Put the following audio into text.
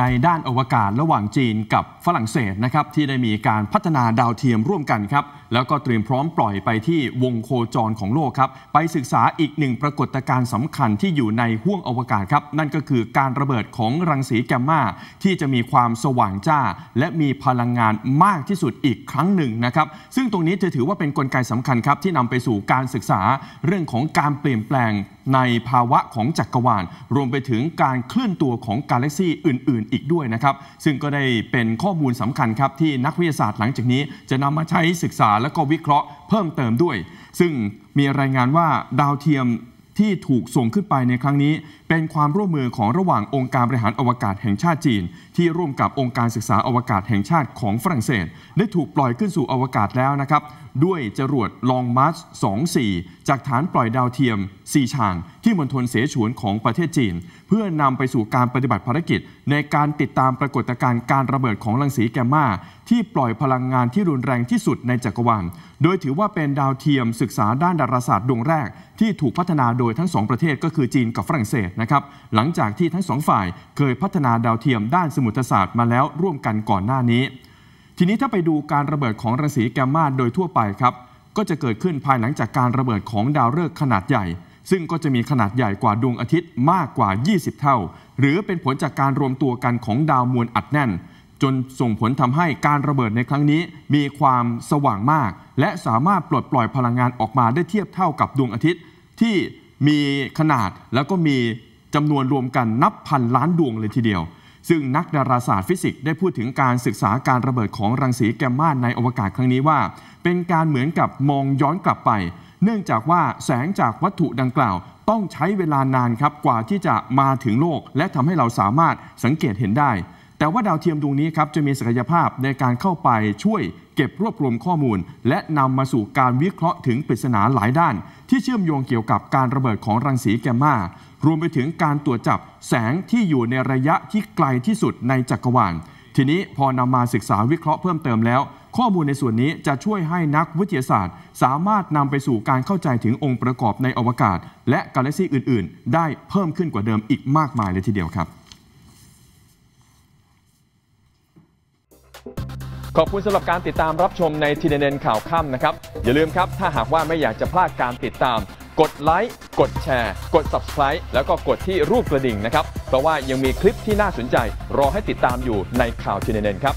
ในด้านอวกาศระหว่างจีนกับฝรั่งเศสนะครับที่ได้มีการพัฒนาดาวเทียมร่วมกันครับแล้วก็เตรียมพร้อมปล่อยไปที่วงโคจรของโลกครับ ไปศึกษาอีกหนึ่งปรากฏการณ์สำคัญที่อยู่ในห้วงอวกาศครับนั่นก็คือการระเบิดของรังสีแกมมาที่จะมีความสว่างจ้า และมีพลังงานมากที่สุดอีกครั้งหนึ่งนะครับซึ่งตรงนี้จะถือว่าเป็นนกลไกสำคัญครับที่นำไปสู่การศึกษาเรื่องของการเปลี่ยนแปลงในภาวะของจักกรวาล รวมไปถึงการเคลื่อนตัวของกาแล็กซี่อื่นๆอีกด้วยนะครับ ซึ่งก็ได้เป็นข้อมูลสำคัญครับ ที่นักวิทยาศาสตร์หลังจากนี้ จะนำมาใช้ศึกษาและก็วิเคราะห์เพิ่มเติมด้วย ซึ่งมีรายงานว่าดาวเทียมที่ถูกส่งขึ้นไปในครั้งนี้ เป็นความร่วมมือของระหว่างองค์การบริหารอวกาศแห่งชาติจีน ที่ร่วมกับองค์การศึกษาอวกาศแห่งชาติของฝรั่งเศส ได้ถูกปล่อยขึ้นสู่อวกาศแล้วนะครับ ด้วยจรวดลองมาร์ช24 จากฐานปล่อยดาวเทียม4่าง ที่มณฑลเสฉวนของประเทศจีน เพื่อนำไปสู่การปฏิบัติภารกิจ ในการติดตามปรากฏการณ์การระเบิดของรังสีแกมมาที่ปล่อยพลังงานที่รุนแรงที่สุดในจักรวาลโดยถือว่าเป็นดาวเทียมศึกษาด้านดาราศาสตร์ดวงแรกที่ถูกพัฒนาโดยทั้งสองประเทศก็คือจีนกับฝรั่งเศสนะครับหลังจากที่ทั้งสองฝ่ายเคยพัฒนาดาวเทียมด้านสมุทรศาสตร์มาแล้วร่วมกันก่อนหน้านี้ ทีนี้ถ้าไปดูการระเบิดของรังสีแกมมาโดยทั่วไปครับก็จะเกิดขึ้นภายหลังจากการระเบิดของดาวฤกษ์ขนาดใหญ่ ซึ่งก็จะมีขนาดใหญ่กว่าดวงอาทิตย์มากกว่า 20 เท่า หรือเป็นผลจากการรวมตัวกันของดาวมวลอัดแน่นจนส่งผลทำให้การระเบิดในครั้งนี้มีความสว่างมาก และสามารถปลดปล่อยพลังงานออกมาได้เทียบเท่ากับดวงอาทิตย์ ที่มีขนาดแล้วก็มีจำนวนรวมกันนับพันล้านดวงเลยทีเดียว ซึ่งนักดาราศาสตร์ฟิสิกส์ได้พูดถึงการศึกษาการระเบิดของรังสีแกมมาในอวกาศครั้งนี้ว่า เป็นการเหมือนกับมองย้อนกลับไป เนื่องจากว่าแสงจากวัตถุดังกล่าวต้องใช้เวลานานครับกว่าที่จะมาถึงโลก และทำให้เราสามารถสังเกตเห็นได้แต่ว่าดาวเทียมดวงนี้ครับ จะมีศักยภาพในการเข้าไปช่วยเก็บรวบรวมข้อมูล และนำมาสู่การวิเคราะห์ถึงปริศนาหลายด้าน ที่เชื่อมโยงเกี่ยวกับการระเบิดของรังสีแกมมา รวมไปถึงการตรวจจับแสงที่อยู่ในระยะที่ไกลที่สุดในจักรวาล ทีนี้พอนำมาศึกษาวิเคราะห์เพิ่มเติมแล้ว ข้อมูลในส่วนนี้จะช่วยให้นักวิทยาศาสตร์ สามารถนำไปสู่การเข้าใจถึงองค์ประกอบในอวกาศ และกาแล็กซีอื่น ๆ ได้เพิ่มขึ้นกว่าเดิมอีกมากมายเลยทีเดียวครับขอบคุณสำหรับการติดตามรับชมในทีเด็นข่าวค่ำนะครับ อย่าลืมครับถ้าหากว่าไม่อยากจะพลาดการติดตาม กดไลค์กดแชร์กด Subscribe แล้วก็กดที่รูปกระดิ่งนะครับเพราะว่ายังมีคลิปที่น่าสนใจ รอให้ติดตามอยู่ในข่าวทีเด็นครับ